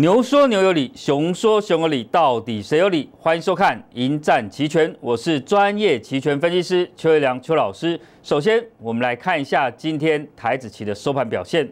牛说牛有理，熊说熊有理，到底谁有理？欢迎收看《迎战期权》，我是专业期权分析师邱维良邱老师。首先，我们来看一下今天台子期的收盘表现。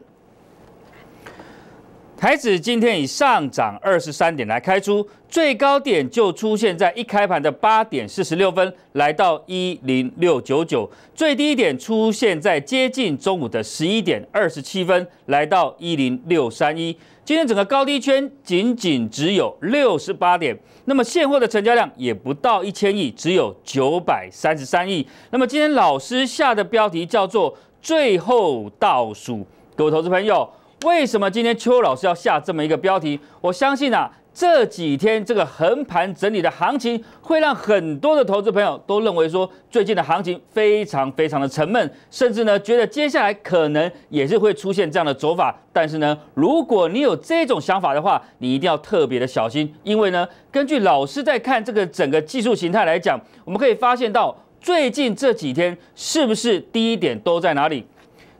台子今天以上涨二十三点来开出，最高点就出现在一开盘的八点四十六分，来到一零六九九；最低点出现在接近中午的十一点二十七分，来到一零六三一。今天整个高低圈仅仅只有六十八点，那么现货的成交量也不到一千亿，只有九百三十三亿。那么今天老师下的标题叫做“最后倒数”，各位投资朋友，为什么今天邱老师要下这么一个标题？我相信啊。这几天这个横盘整理的行情，会让很多的投资朋友都认为说，最近的行情非常非常的沉闷，甚至呢觉得接下来可能也是会出现这样的走法。但是呢，如果你有这种想法的话，你一定要特别的小心，因为呢，根据老师在看这个整个技术形态来讲，我们可以发现到最近这几天是不是低点都在哪里？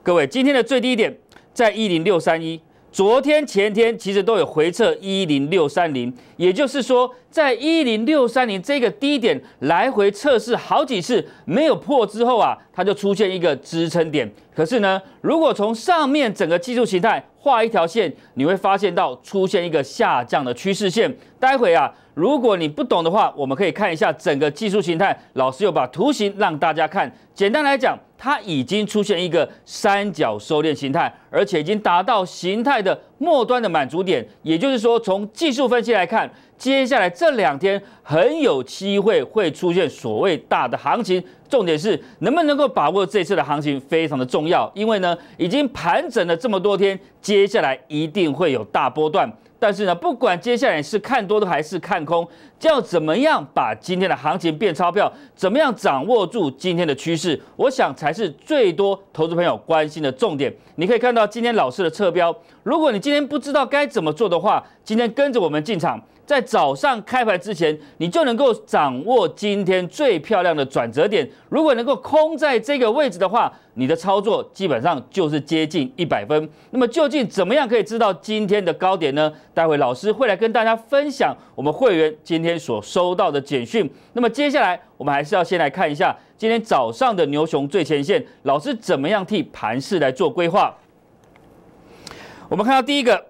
各位，今天的最低点在一零六三一。昨天前天其实都有回测一零六三零，也就是说，在一零六三零这个低点来回测试好几次没有破之后啊，它就出现一个支撑点。可是呢，如果从上面整个技术形态画一条线，你会发现到出现一个下降的趋势线。待会啊，如果你不懂的话，我们可以看一下整个技术形态，老师又把图形让大家看。简单来讲。它已经出现一个三角收敛形态，而且已经达到形态的末端的满足点，也就是说，从技术分析来看，接下来这两天很有机会会出现所谓大的行情。重点是能不能够把握这次的行情，非常的重要。因为呢，已经盘整了这么多天，接下来一定会有大波段。但是呢，不管接下来是看多的还是看空，要怎么样把今天的行情变钞票，怎么样掌握住今天的趋势，我想才是最多投资朋友关心的重点。你可以看到今天老师的侧标，如果你今天不知道该怎么做的话，今天跟着我们进场。在早上开盘之前，你就能够掌握今天最漂亮的转折点。如果能够空在这个位置的话，你的操作基本上就是接近一百分。那么究竟怎么样可以知道今天的高点呢？待会老师会来跟大家分享我们会员今天所收到的简讯。那么接下来我们还是要先来看一下今天早上的牛熊最前线，老师怎么样替盘势来做规划？我们看到第一个。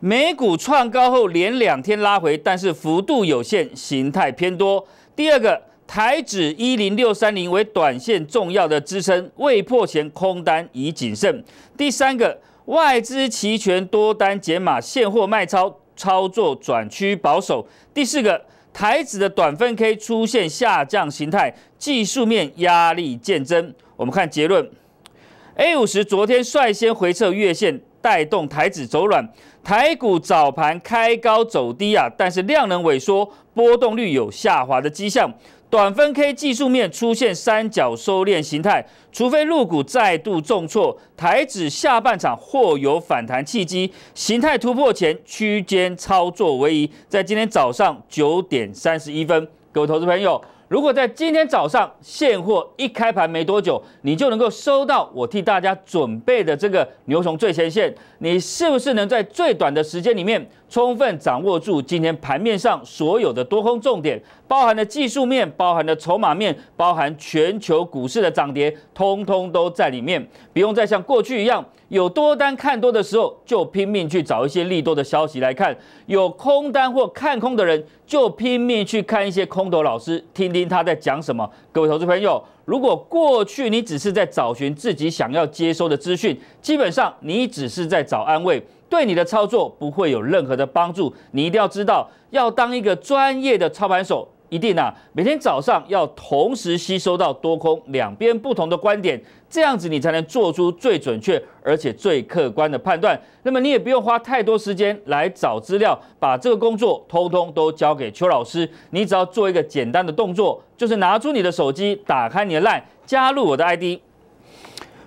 美股创高后连两天拉回，但是幅度有限，形态偏多。第二个，台指一零六三零为短线重要的支撑，未破前空单宜谨慎。第三个，外资期权多单解码，现货卖超操作转趋保守。第四个，台指的短分 K 出现下降形态，技术面压力渐增。我们看结论：A 五十昨天率先回撤月线，带动台指走软。台股早盘开高走低啊，但是量能萎缩，波动率有下滑的迹象。短分 K 技术面出现三角收敛形态，除非入股再度重挫，台指下半场或有反弹契机。形态突破前区间操作为宜。在今天早上九点三十一分，各位投资朋友。如果在今天早上现货一开盘没多久，你就能够收到我替大家准备的这个牛熊最前线，你是不是能在最短的时间里面？充分掌握住今天盘面上所有的多空重点，包含的技术面，包含的筹码面，包含全球股市的涨跌，通通都在里面。不用再像过去一样，有多单看多的时候就拼命去找一些利多的消息来看，有空单或看空的人就拼命去看一些空头老师，听听他在讲什么。各位投资朋友。如果过去你只是在找寻自己想要接收的资讯，基本上你只是在找安慰，对你的操作不会有任何的帮助。你一定要知道，要当一个专业的操盘手。一定啊，每天早上要同时吸收到多空两边不同的观点，这样子你才能做出最准确而且最客观的判断。那么你也不用花太多时间来找资料，把这个工作通通都交给邱老师，你只要做一个简单的动作，就是拿出你的手机，打开你的 LINE，加入我的 ID。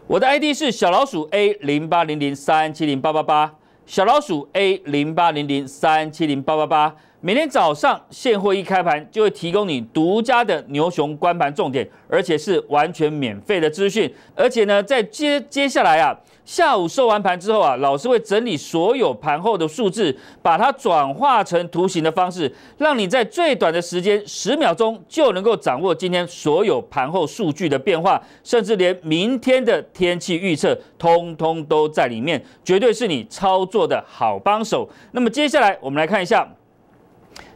我的 ID 是小老鼠 A 零八零零三七零八八八，小老鼠 A 零八零零三七零八八八。每天早上现货一开盘，就会提供你独家的牛熊关盘重点，而且是完全免费的资讯。而且呢，在接接下来啊，下午收完盘之后啊，老师会整理所有盘后的数字，把它转化成图形的方式，让你在最短的时间，十秒钟就能够掌握今天所有盘后数据的变化，甚至连明天的天气预测，通通都在里面，绝对是你操作的好帮手。那么接下来我们来看一下。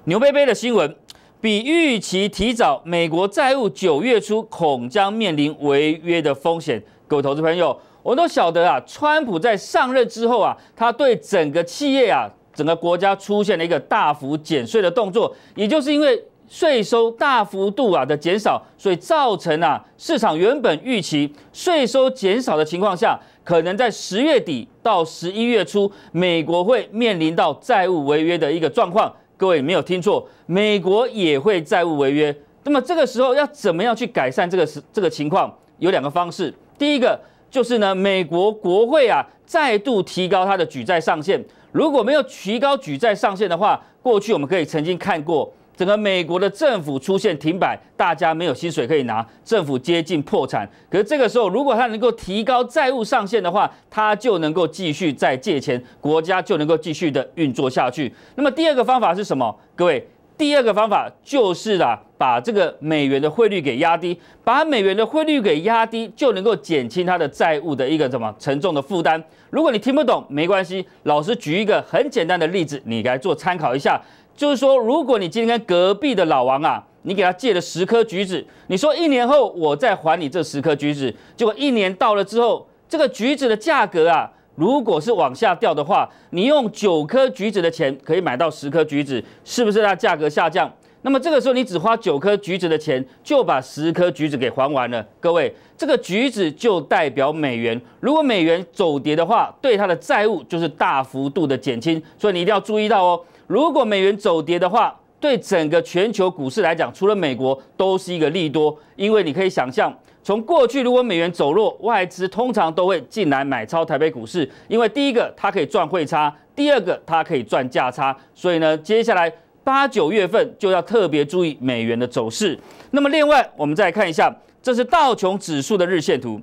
牛背背的新闻，比预期提早，美国债务九月初恐将面临违约的风险。各位投资朋友，我们都晓得啊，川普在上任之后啊，他对整个企业啊，整个国家出现了一个大幅减税的动作，也就是因为税收大幅度啊的减少，所以造成啊市场原本预期税收减少的情况下，可能在十月底到十一月初，美国会面临到债务违约的一个状况。各位没有听错，美国也会债务违约。那么这个时候要怎么样去改善这个是这个情况？有两个方式，第一个就是呢，美国国会啊再度提高它的举债上限。如果没有提高举债上限的话，过去我们可以曾经看过。整个美国的政府出现停摆，大家没有薪水可以拿，政府接近破产。可是这个时候，如果他能够提高债务上限的话，他就能够继续再借钱，国家就能够继续的运作下去。那么第二个方法是什么？各位，第二个方法就是啊，把这个美元的汇率给压低，把美元的汇率给压低，就能够减轻他的债务的一个什么沉重的负担。如果你听不懂，没关系，老师举一个很简单的例子，你来做参考一下。就是说，如果你今天跟隔壁的老王啊，你给他借了十颗橘子，你说一年后我再还你这十颗橘子，结果一年到了之后，这个橘子的价格啊，如果是往下掉的话，你用九颗橘子的钱可以买到十颗橘子，是不是？它价格下降，那么这个时候你只花九颗橘子的钱就把十颗橘子给还完了。各位，这个橘子就代表美元，如果美元走跌的话，对它的债务就是大幅度的减轻，所以你一定要注意到哦。如果美元走跌的话，对整个全球股市来讲，除了美国都是一个利多，因为你可以想象，从过去如果美元走弱，外资通常都会进来买超台北股市，因为第一个它可以赚汇差，第二个它可以赚价差，所以呢，接下来八九月份就要特别注意美元的走势。那么另外我们再看一下，这是道琼指数的日线图。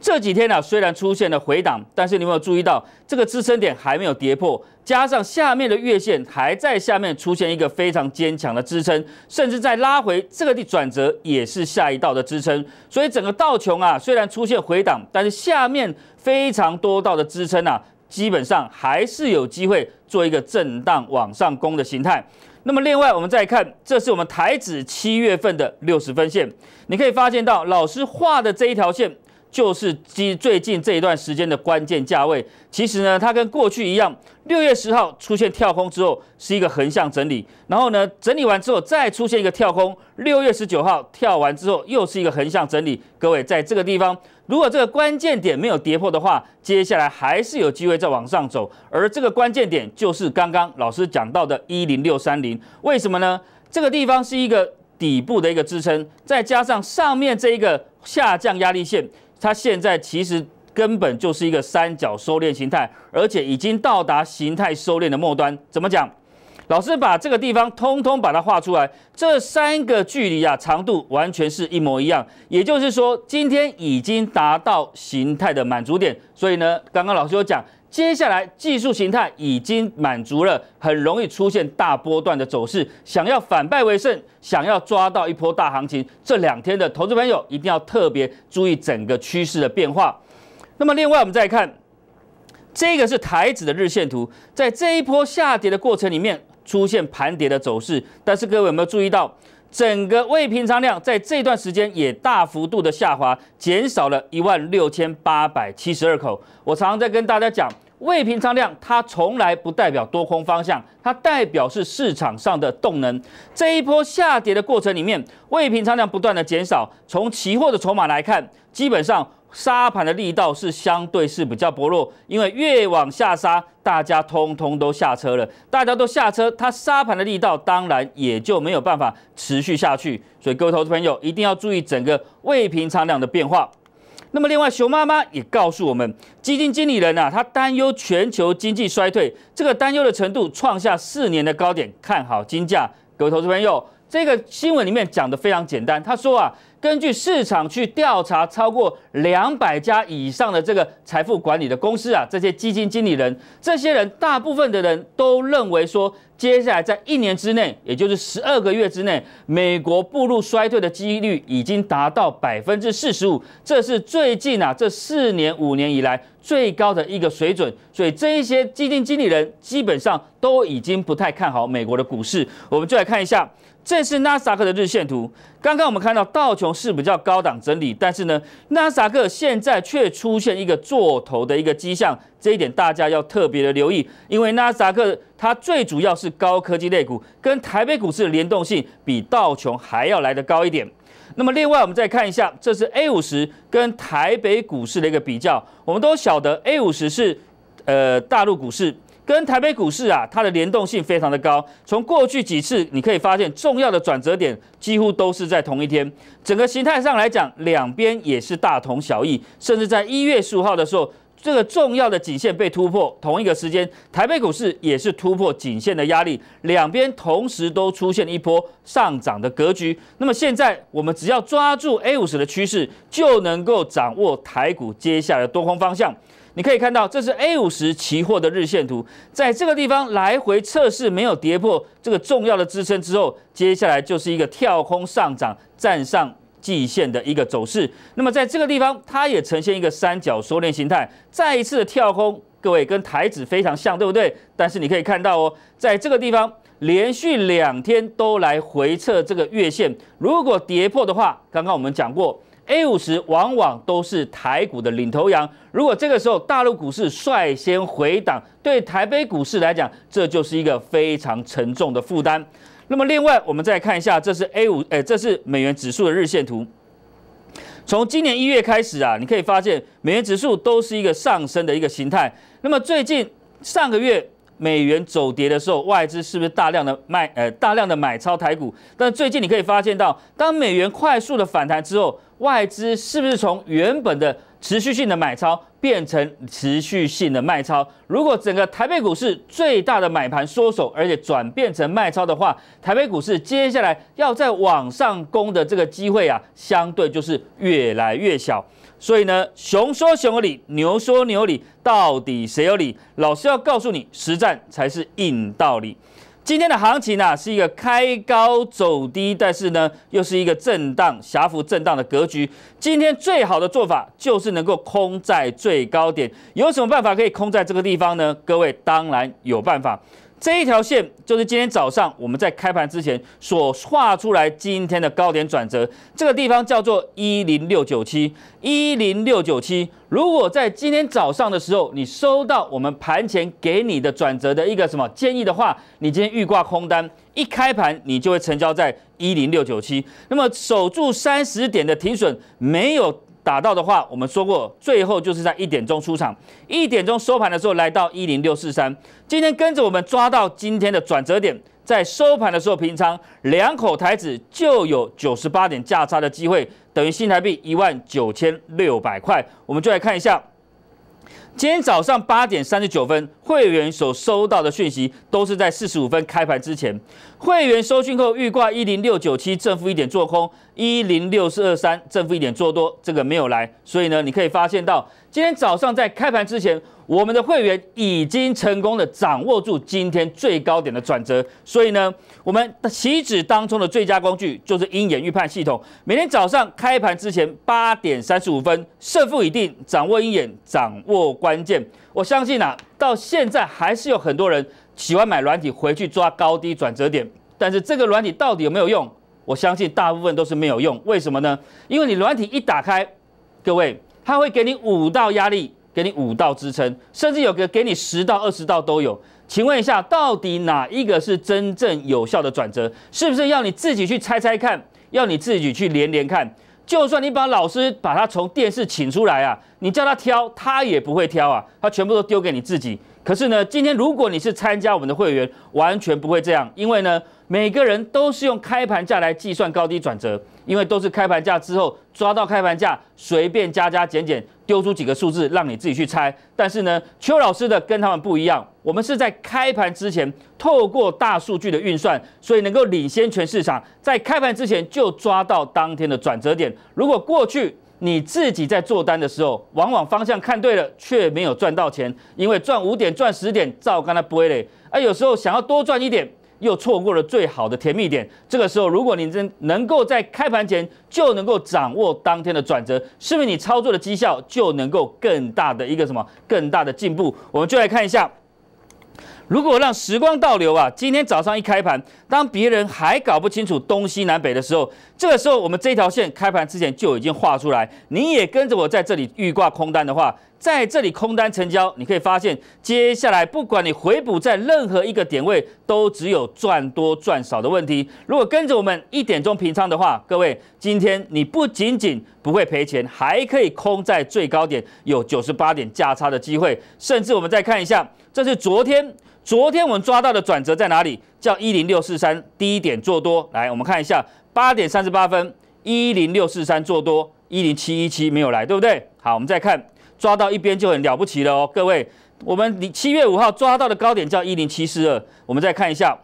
这几天啊，虽然出现了回档，但是你有没有注意到这个支撑点还没有跌破？加上下面的月线还在下面出现一个非常坚强的支撑，甚至在拉回这个地转折也是下一道的支撑。所以整个道琼啊，虽然出现回档，但是下面非常多道的支撑啊，基本上还是有机会做一个震荡往上攻的形态。那么另外我们再看，这是我们台指七月份的六十分线，你可以发现到老师画的这一条线。就是基最近这一段时间的关键价位，其实呢，它跟过去一样，六月十号出现跳空之后是一个横向整理，然后呢，整理完之后再出现一个跳空，六月十九号跳完之后又是一个横向整理。各位在这个地方，如果这个关键点没有跌破的话，接下来还是有机会再往上走。而这个关键点就是刚刚老师讲到的一零六三零，为什么呢？这个地方是一个底部的一个支撑，再加上上面这一个下降压力线。它现在其实根本就是一个三角收敛形态，而且已经到达形态收敛的末端。怎么讲？老师把这个地方通通把它画出来，这三个距离啊长度完全是一模一样。也就是说，今天已经达到形态的满足点。所以呢，刚刚老师有讲。接下来技术形态已经满足了，很容易出现大波段的走势。想要反败为胜，想要抓到一波大行情，这两天的投资朋友一定要特别注意整个趋势的变化。那么，另外我们再看这个是台指的日线图，在这一波下跌的过程里面出现盘跌的走势，但是各位有没有注意到？整个未平仓量在这段时间也大幅度的下滑，减少了一万六千八百七十二口。我常常在跟大家讲，未平仓量它从来不代表多空方向，它代表是市场上的动能。这一波下跌的过程里面，未平仓量不断的减少。从期货的筹码来看，基本上。杀盘的力道是相对是比较薄弱，因为越往下杀，大家通通都下车了，大家都下车，它杀盘的力道当然也就没有办法持续下去。所以各位投资朋友一定要注意整个未平仓量的变化。那么另外，熊妈妈也告诉我们，基金经理人啊，他担忧全球经济衰退，这个担忧的程度创下四年的高点，看好金价。各位投资朋友，这个新闻里面讲的非常简单，他说啊。根据市场去调查，超过两百家以上的这个财富管理的公司啊，这些基金经理人，这些人大部分的人都认为说。接下来在一年之内，也就是十二个月之内，美国步入衰退的几率已经达到百分之四十五，这是最近啊这四年五年以来最高的一个水准。所以这一些基金经理人基本上都已经不太看好美国的股市。我们就来看一下，这是纳斯达克的日线图。刚刚我们看到道琼是比较高档整理，但是呢，纳斯达克现在却出现一个做头的一个迹象，这一点大家要特别的留意，因为纳斯达克。它最主要是高科技类股跟台北股市的联动性比道琼还要来得高一点。那么，另外我们再看一下，这是 A 五十跟台北股市的一个比较。我们都晓得 A 五十是呃大陆股市跟台北股市啊，它的联动性非常的高。从过去几次你可以发现，重要的转折点几乎都是在同一天。整个形态上来讲，两边也是大同小异，甚至在一月十五号的时候。这个重要的颈线被突破，同一个时间，台北股市也是突破颈线的压力，两边同时都出现一波上涨的格局。那么现在我们只要抓住 A 五十的趋势，就能够掌握台股接下来多空方向。你可以看到，这是 A 五十期货的日线图，在这个地方来回测试，没有跌破这个重要的支撑之后，接下来就是一个跳空上涨，站上。季线的一个走势，那么在这个地方，它也呈现一个三角收敛形态，再一次的跳空，各位跟台子非常像，对不对？但是你可以看到哦，在这个地方连续两天都来回测这个月线，如果跌破的话，刚刚我们讲过，A 五十往往都是台股的领头羊，如果这个时候大陆股市率先回档，对台北股市来讲，这就是一个非常沉重的负担。那么另外，我们再看一下，这是 A 五，哎，这是美元指数的日线图。从今年一月开始啊，你可以发现美元指数都是一个上升的一个形态。那么最近上个月美元走跌的时候，外资是不是大量的卖，呃，大量的买超台股？但最近你可以发现到，当美元快速的反弹之后，外资是不是从原本的持续性的买超？变成持续性的卖超，如果整个台北股市最大的买盘缩手，而且转变成卖超的话，台北股市接下来要再往上攻的这个机会啊，相对就是越来越小。所以呢，熊说熊有理，牛说牛有理，到底谁有理？老师要告诉你，实战才是硬道理。今天的行情呢，是一个开高走低，但是呢，又是一个震荡、狭幅震荡的格局。今天最好的做法就是能够空在最高点，有什么办法可以空在这个地方呢？各位当然有办法。这一条线就是今天早上我们在开盘之前所画出来今天的高点转折，这个地方叫做一零六九七，一零六九七。如果在今天早上的时候你收到我们盘前给你的转折的一个什么建议的话，你今天预挂空单，一开盘你就会成交在一零六九七，那么守住三十点的停损没有？打到的话，我们说过，最后就是在一点钟出场，一点钟收盘的时候来到一零六四三。今天跟着我们抓到今天的转折点，在收盘的时候平仓，两口台子就有九十八点价差的机会，等于新台币一万九千六百块。我们就来看一下，今天早上八点三十九分，会员所收到的讯息都是在四十五分开盘之前，会员收讯后预挂一零六九七，正负一点做空。一零六四二三，正负一点做多，这个没有来，所以呢，你可以发现到今天早上在开盘之前，我们的会员已经成功的掌握住今天最高点的转折。所以呢，我们的棋子当中的最佳工具就是鹰眼预判系统。每天早上开盘之前八点三十五分，胜负已定，掌握鹰眼，掌握关键。我相信啊，到现在还是有很多人喜欢买软体回去抓高低转折点，但是这个软体到底有没有用？我相信大部分都是没有用，为什么呢？因为你软体一打开，各位，它会给你五道压力，给你五道支撑，甚至有个给你十到二十道都有。请问一下，到底哪一个是真正有效的转折？是不是要你自己去猜猜看？要你自己去连连看？就算你把老师把他从电视请出来啊，你叫他挑，他也不会挑啊，他全部都丢给你自己。可是呢，今天如果你是参加我们的会员，完全不会这样，因为呢。每个人都是用开盘价来计算高低转折，因为都是开盘价之后抓到开盘价，随便加加减减丢出几个数字让你自己去猜。但是呢，邱老师的跟他们不一样，我们是在开盘之前透过大数据的运算，所以能够领先全市场，在开盘之前就抓到当天的转折点。如果过去你自己在做单的时候，往往方向看对了却没有赚到钱，因为赚五点赚十点照刚才会累。而有时候想要多赚一点。又错过了最好的甜蜜点。这个时候，如果你真能够在开盘前就能够掌握当天的转折，是不是你操作的绩效就能够更大的一个什么，更大的进步？我们就来看一下。如果让时光倒流啊，今天早上一开盘，当别人还搞不清楚东西南北的时候，这个时候我们这条线开盘之前就已经画出来。你也跟着我在这里预挂空单的话，在这里空单成交，你可以发现，接下来不管你回补在任何一个点位，都只有赚多赚少的问题。如果跟着我们一点钟平仓的话，各位今天你不仅仅不会赔钱，还可以空在最高点有九十八点价差的机会，甚至我们再看一下，这是昨天。昨天我们抓到的转折在哪里？叫一零六四三低点做多。来，我们看一下，八点三十八分，一零六四三做多，一零七一七没有来，对不对？好，我们再看，抓到一边就很了不起了哦，各位，我们七月五号抓到的高点叫一零七四二。我们再看一下，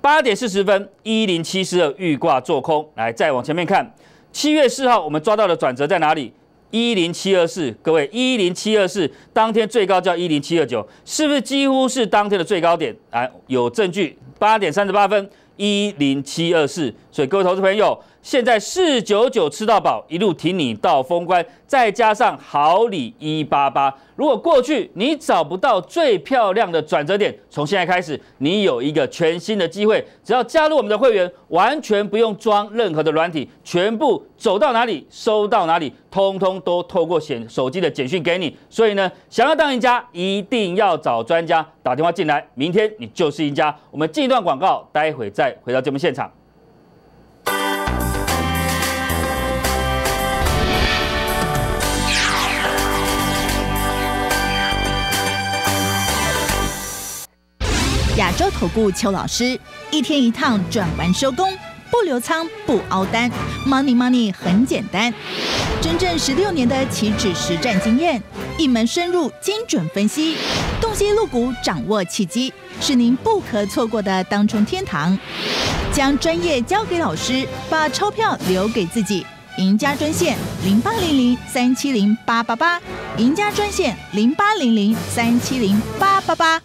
八点四十分，一零七四二预挂做空。来，再往前面看，七月四号我们抓到的转折在哪里？一零七二四，各位，一零七二四当天最高叫一零七二九，是不是几乎是当天的最高点？哎，有证据，八点三十八分一零七二四，所以各位投资朋友。现在四九九吃到饱，一路挺你到封关，再加上好礼一八八。如果过去你找不到最漂亮的转折点，从现在开始你有一个全新的机会。只要加入我们的会员，完全不用装任何的软体，全部走到哪里收到哪里，通通都透过显手机的简讯给你。所以呢，想要当赢家，一定要找专家打电话进来。明天你就是赢家。我们进一段广告，待会再回到节目现场。亚洲头部邱老师，一天一趟，转完收工，不留仓，不熬单，money money 很简单。真正十六年的期指实战经验，一门深入，精准分析，洞悉入股，掌握契机，是您不可错过的当冲天堂。将专业交给老师，把钞票留给自己。赢家专线零八零零三七零八八八，赢家专线零八零零三七零八八八。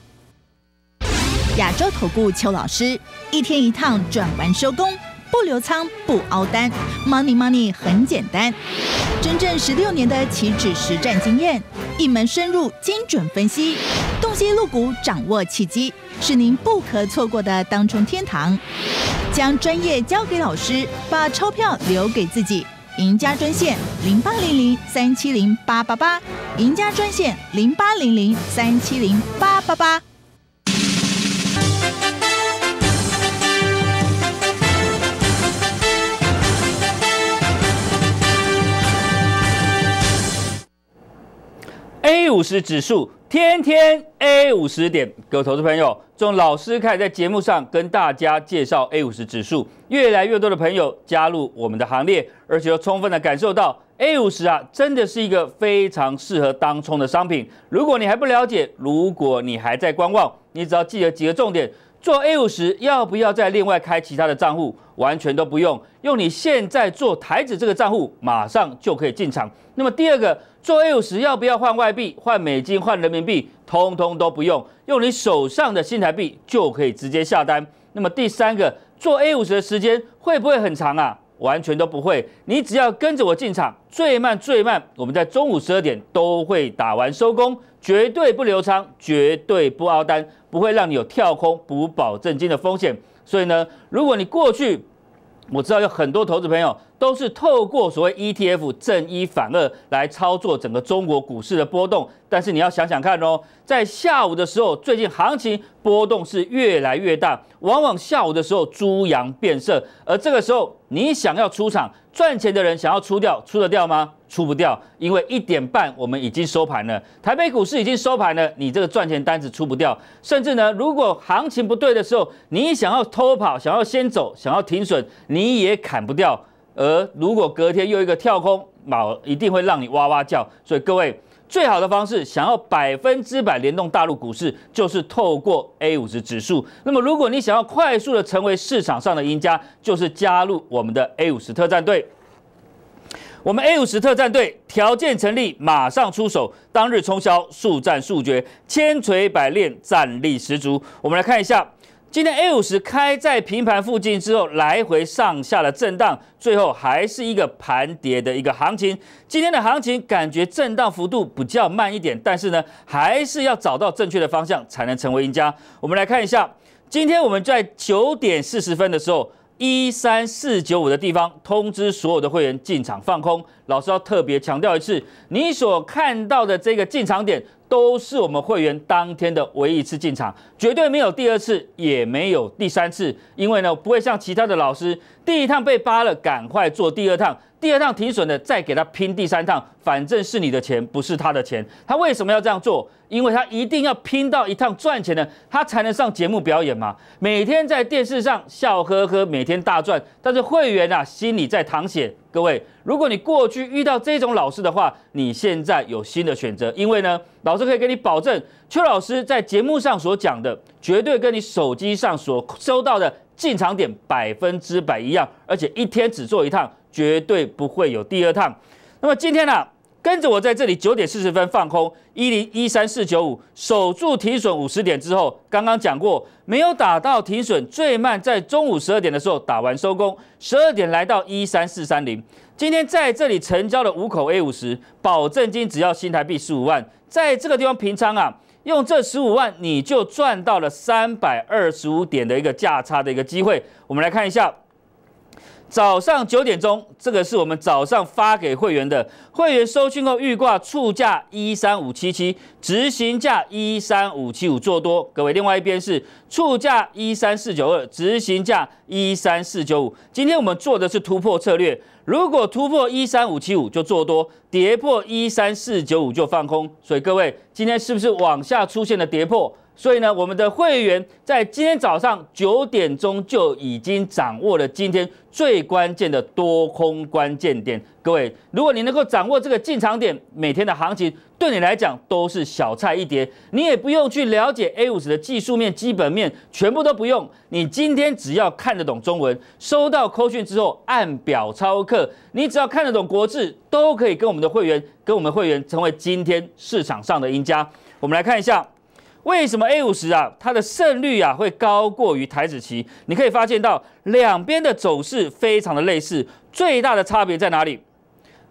亚洲投顾邱老师，一天一趟转完收工，不留仓不凹单，money money 很简单。真正十六年的旗帜实战经验，一门深入精准分析，洞悉露股掌握契机，是您不可错过的当冲天堂。将专业交给老师，把钞票留给自己。赢家专线零八零零三七零八八八，赢家专线零八零零三七零八八八。A 五十指数天天 A 五十点，各位投资朋友，钟老师开始在节目上跟大家介绍 A 五十指数，越来越多的朋友加入我们的行列，而且又充分的感受到 A 五十啊，真的是一个非常适合当冲的商品。如果你还不了解，如果你还在观望，你只要记得几个重点：做 A 五十要不要再另外开其他的账户？完全都不用，用你现在做台子这个账户，马上就可以进场。那么第二个。做 A 五十要不要换外币、换美金、换人民币？通通都不用，用你手上的新台币就可以直接下单。那么第三个，做 A 五十的时间会不会很长啊？完全都不会，你只要跟着我进场，最慢最慢，我们在中午十二点都会打完收工，绝对不留仓，绝对不凹单，不会让你有跳空补保证金的风险。所以呢，如果你过去我知道有很多投资朋友都是透过所谓 ETF 正一反二来操作整个中国股市的波动，但是你要想想看哦，在下午的时候，最近行情波动是越来越大，往往下午的时候猪羊变色，而这个时候你想要出场赚钱的人想要出掉，出得掉吗？出不掉，因为一点半我们已经收盘了，台北股市已经收盘了，你这个赚钱单子出不掉。甚至呢，如果行情不对的时候，你想要偷跑、想要先走、想要停损，你也砍不掉。而如果隔天又一个跳空，那一定会让你哇哇叫。所以各位，最好的方式，想要百分之百联动大陆股市，就是透过 A 五十指数。那么，如果你想要快速的成为市场上的赢家，就是加入我们的 A 五十特战队。我们 A 五十特战队条件成立，马上出手，当日冲销，速战速决，千锤百炼，战力十足。我们来看一下，今天 A 五十开在平盘附近之后，来回上下的震荡，最后还是一个盘跌的一个行情。今天的行情感觉震荡幅度比较慢一点，但是呢，还是要找到正确的方向才能成为赢家。我们来看一下，今天我们在九点四十分的时候。一三四九五的地方，通知所有的会员进场放空。老师要特别强调一次，你所看到的这个进场点，都是我们会员当天的唯一一次进场，绝对没有第二次，也没有第三次。因为呢，不会像其他的老师，第一趟被扒了，赶快做第二趟，第二趟停损的，再给他拼第三趟，反正是你的钱，不是他的钱。他为什么要这样做？因为他一定要拼到一趟赚钱呢，他才能上节目表演嘛。每天在电视上笑呵呵，每天大赚，但是会员啊，心里在淌血。各位，如果你过去遇到这种老师的话，你现在有新的选择，因为呢，老师可以跟你保证，邱老师在节目上所讲的，绝对跟你手机上所收到的进场点百分之百一样，而且一天只做一趟，绝对不会有第二趟。那么今天呢？跟着我在这里九点四十分放空一零一三四九五，守住停损五十点之后，刚刚讲过没有打到停损，最慢在中午十二点的时候打完收工。十二点来到一三四三零，今天在这里成交了五口 A 五十，保证金只要新台币十五万，在这个地方平仓啊，用这十五万你就赚到了三百二十五点的一个价差的一个机会。我们来看一下。早上九点钟，这个是我们早上发给会员的。会员收讯后预挂触价一三五七七，执行价一三五七五做多。各位，另外一边是触价一三四九二，执行价一三四九五。今天我们做的是突破策略，如果突破一三五七五就做多，跌破一三四九五就放空。所以各位，今天是不是往下出现的跌破？所以呢，我们的会员在今天早上九点钟就已经掌握了今天最关键的多空关键点。各位，如果你能够掌握这个进场点，每天的行情对你来讲都是小菜一碟。你也不用去了解 A 五十的技术面、基本面，全部都不用。你今天只要看得懂中文，收到口讯之后按表操课，你只要看得懂国字，都可以跟我们的会员，跟我们会员成为今天市场上的赢家。我们来看一下。为什么 A 五十啊，它的胜率啊会高过于台子期？你可以发现到两边的走势非常的类似，最大的差别在哪里？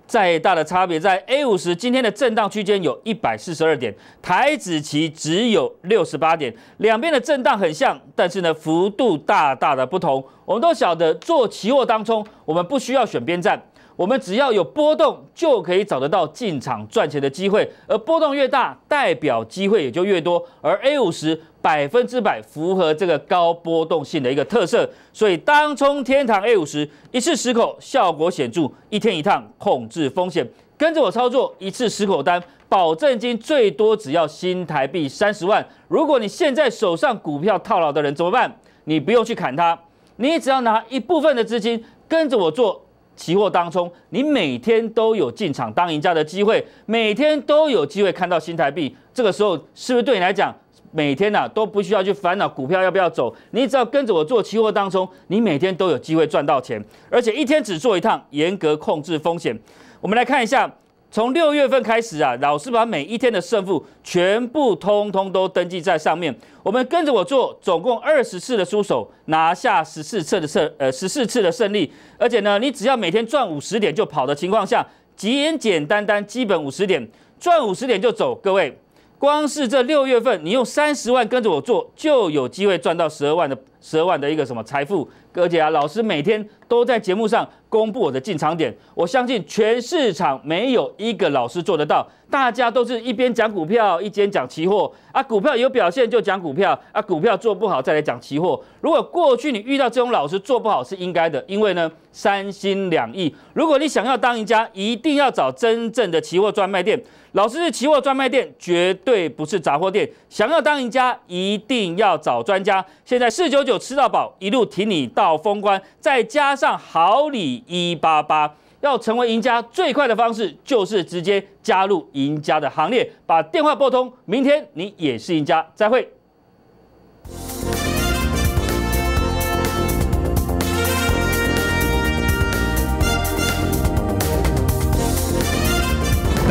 再大的差别在 A 五十今天的震荡区间有一百四十二点，台子期只有六十八点，两边的震荡很像，但是呢幅度大大的不同。我们都晓得做期货当中，我们不需要选边站。我们只要有波动，就可以找得到进场赚钱的机会，而波动越大，代表机会也就越多。而 A 五十百分之百符合这个高波动性的一个特色，所以当冲天堂 A 五十一次十口效果显著，一天一趟控制风险，跟着我操作一次十口单，保证金最多只要新台币三十万。如果你现在手上股票套牢的人怎么办？你不用去砍他，你只要拿一部分的资金跟着我做。期货当中，你每天都有进场当赢家的机会，每天都有机会看到新台币。这个时候，是不是对你来讲，每天呢都不需要去烦恼股票要不要走？你只要跟着我做期货当中，你每天都有机会赚到钱，而且一天只做一趟，严格控制风险。我们来看一下。从六月份开始啊，老师把每一天的胜负全部通通都登记在上面。我们跟着我做，总共二十次的输手，拿下十四次的胜，呃，十四次的胜利。而且呢，你只要每天赚五十点就跑的情况下，简简单单，基本五十点赚五十点就走。各位，光是这六月份，你用三十万跟着我做，就有机会赚到十二万的。十万的一个什么财富？而且啊，老师每天都在节目上公布我的进场点。我相信全市场没有一个老师做得到。大家都是一边讲股票，一边讲期货啊。股票有表现就讲股票啊，股票做不好再来讲期货。如果过去你遇到这种老师做不好是应该的，因为呢三心两意。如果你想要当赢家，一定要找真正的期货专卖店。老师是期货专卖店，绝对不是杂货店。想要当赢家，一定要找专家。现在四九九。有吃到饱，一路挺你到封关，再加上好礼一八八，要成为赢家最快的方式，就是直接加入赢家的行列，把电话拨通，明天你也是赢家，再会。